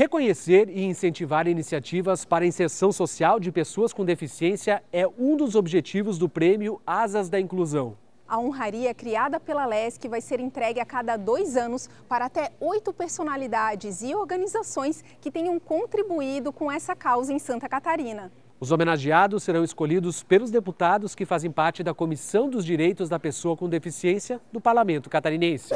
Reconhecer e incentivar iniciativas para inserção social de pessoas com deficiência é um dos objetivos do prêmio Asas da Inclusão. A honraria criada pela LESC vai ser entregue a cada dois anos para até oito personalidades e organizações que tenham contribuído com essa causa em Santa Catarina. Os homenageados serão escolhidos pelos deputados que fazem parte da Comissão dos Direitos da Pessoa com Deficiência do Parlamento Catarinense.